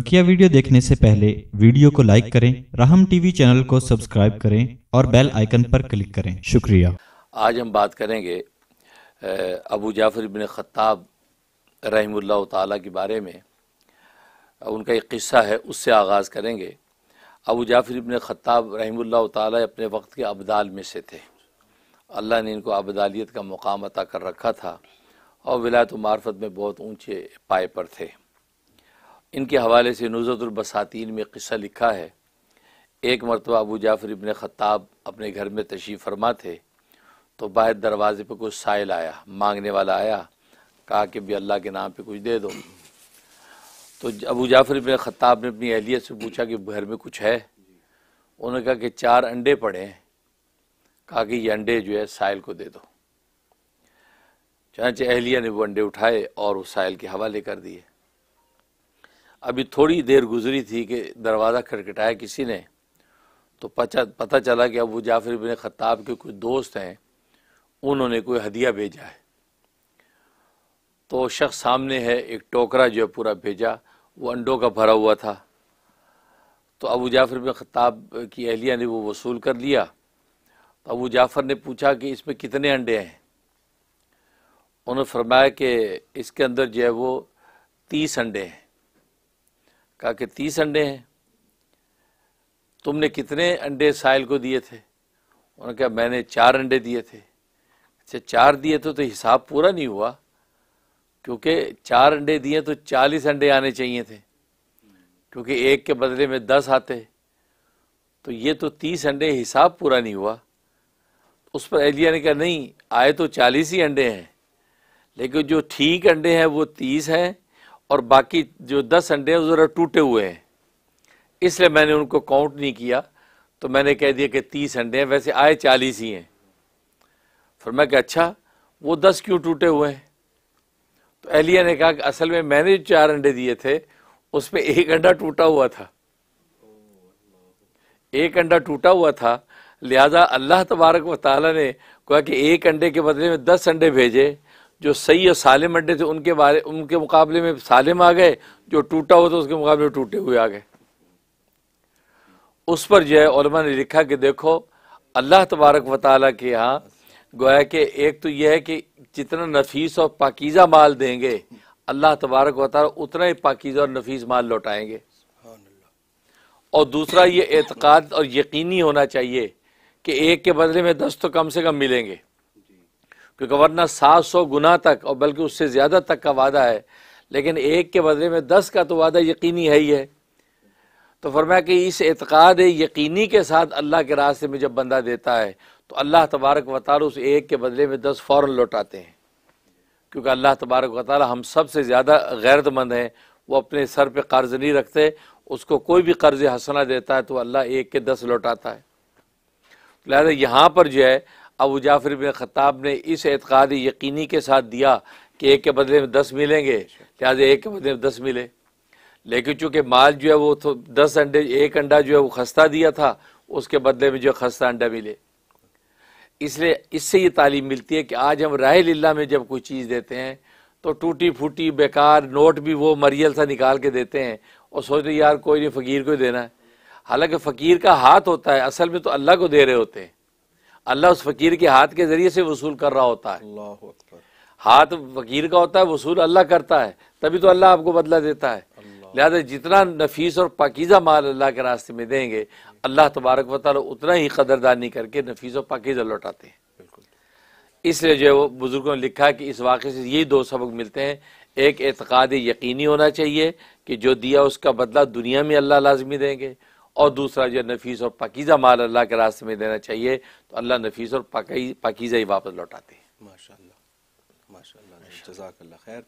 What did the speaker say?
बकिया वीडियो देखने से पहले वीडियो को लाइक करें राहम टीवी चैनल को सब्सक्राइब करें और बेल आइकन पर क्लिक करें शुक्रिया आज हम बात करेंगे अबू जाफर इबन ख़त्ताब रहमल्ला ताली के बारे में उनका एक किस्सा है उससे आगाज़ करेंगे अबू जाफर इबन ख़त्ताब रहमल्ला ताली अपने वक्त के अबदाल में से थे अल्लाह ने इनको अबदालियत का मुकाम अता कर रखा था और विलायत मार्फत में बहुत ऊँचे पाए पर थे इनके हवाले से नुजतुलबसातीन में क़स्सा लिखा है एक मरतबा अबू जाफर इबन खताब अपने घर में तशीफ़ फरमा थे तो बाहर दरवाज़े पर कुछ साइल आया मांगने वाला आया कहा कि भी अल्लाह के नाम पर कुछ दे दो तो अबू जाफर इबन खताब ने अपनी अहलियत से पूछा कि घर में कुछ है उन्होंने कहा कि चार अंडे पड़े हैं कहा कि ये अंडे जो है साइल को दे दो चाहे अहलिया ने वो अंडे उठाए और उस साइल के हवाले कर दिए अभी थोड़ी देर गुजरी थी कि दरवाज़ा खटखटाया किसी ने तो पता पता चला कि अबू जाफर बिन ख़त्ताब के कुछ दोस्त हैं उन्होंने कोई हदिया भेजा है तो शख्स सामने है एक टोकरा जो है पूरा भेजा वो अंडों का भरा हुआ था तो अबू जाफर बिन ख़त्ताब की अहलिया ने वो वसूल कर लिया तो अबू जाफ़र ने पूछा कि इसमें कितने अंडे हैं उन्होंने फरमाया कि इसके अंदर जो है वो तीस अंडे हैं कहा कि तीस अंडे हैं तुमने कितने अंडे साहिल को दिए थे उन्होंने कहा मैंने चार अंडे दिए थे अच्छा चार दिए थे तो हिसाब पूरा नहीं हुआ क्योंकि चार अंडे दिए तो चालीस अंडे आने चाहिए थे क्योंकि एक के बदले में दस आते तो ये तो तीस अंडे हिसाब पूरा नहीं हुआ उस पर एलिया ने कहा नहीं आए तो चालीस ही अंडे हैं लेकिन जो ठीक अंडे हैं वो तीस हैं और बाकी जो दस अंडे हैं ज़रा टूटे हुए हैं इसलिए मैंने उनको काउंट नहीं किया तो मैंने कह दिया कि तीस अंडे हैं वैसे आए चालीस ही हैं फिर मैं कि अच्छा वो दस क्यों टूटे हुए हैं तो एलिया ने कहा कि असल में मैंने जो चार अंडे दिए थे उसमें एक अंडा टूटा हुआ था एक अंडा टूटा हुआ था लिहाजा अल्लाह तबारक व ताली ने कहा कि एक अंडे के बदले में दस अंडे भेजे जो सही और सालिम अड्डे थे उनके बारे उनके मुकाबले में सालिम आ गए जो टूटा हुआ था उसके मुकाबले में टूटे हुए आ गए उस पर जो है ने लिखा कि देखो अल्लाह तबारक व ताली के यहाँ गोया कि एक तो यह है कि जितना नफीस और पाकिज़ा माल देंगे अल्लाह तबारक व ताली उतना ही पाकिज़ा और नफीस माल लौटाएंगे और दूसरा ये एतक़ाद और यकीनी होना चाहिए कि एक के बदले में दस तो कम से कम मिलेंगे क्योंकि वरना सात सौ गुना तक और बल्कि उससे ज़्यादा तक का वादा है लेकिन एक के बदले में दस का तो वादा यकीनी है ही है तो फरमाया कि इस एतक़ाद यकीनी के साथ अल्लाह के रास्ते में जब बंदा देता है तो अल्लाह तबारक वाल उस एक के बदले में दस फ़ौर लौटाते हैं क्योंकि अल्लाह तबारक वाल हम सब से ज़्यादा गैरतमंद हैं वो अपने सर पर कर्ज़ नहीं रखते उसको कोई भी कर्ज़ हंसना देता है तो अल्लाह एक के दस लौटाता है लिहाजा यहाँ पर जो है अबू जाफर बिन ख़त्ताब ने इस एतक़ाद यकीनी के साथ दिया कि एक के बदले में दस मिलेंगे लिहाजा एक के बदले में दस मिले लेकिन चूँकि माल जो है वो तो दस अंडे एक अंडा जो है वो खस्ता दिया था उसके बदले में जो खस्ता अंडा मिले इसलिए इससे ये तालीम मिलती है कि आज हम राय लीला में जब कोई चीज़ देते हैं तो टूटी फूटी बेकार नोट भी वो मरियल सा निकाल के देते हैं और सोचते यार कोई नहीं फ़कीर को देना है हालांकि फ़कीर का हाथ होता है असल में तो अल्लाह को दे रहे होते हैं अल्लाह उस फकीर के हाथ के ज़रिए से वसूल कर रहा होता है हाथ फकीर का होता है वसूल अल्लाह करता है तभी तो अल्लाह आपको बदला देता है लिहाजा जितना नफीस और पाकिज़ा माल अल्लाह के रास्ते में देंगे अल्लाह तबारक वाल उतना ही कदरदानी करके नफीस और पाकिज़ा लौटाते हैं इसलिए जो है वो बुज़ुर्गों ने लिखा कि इस वाक़े से यही दो सबक मिलते हैं एक एतक़ाद यकीनी होना चाहिए कि जो दिया उसका बदला दुनिया में अल्लाह लाजमी देंगे और दूसरा जो नफीस और पाकिज़ा माल अल्लाह के रास्ते में देना चाहिए तो अल्लाह नफीस और पाकिज़ा ही वापस लौटाते हैं माशा माशा खैर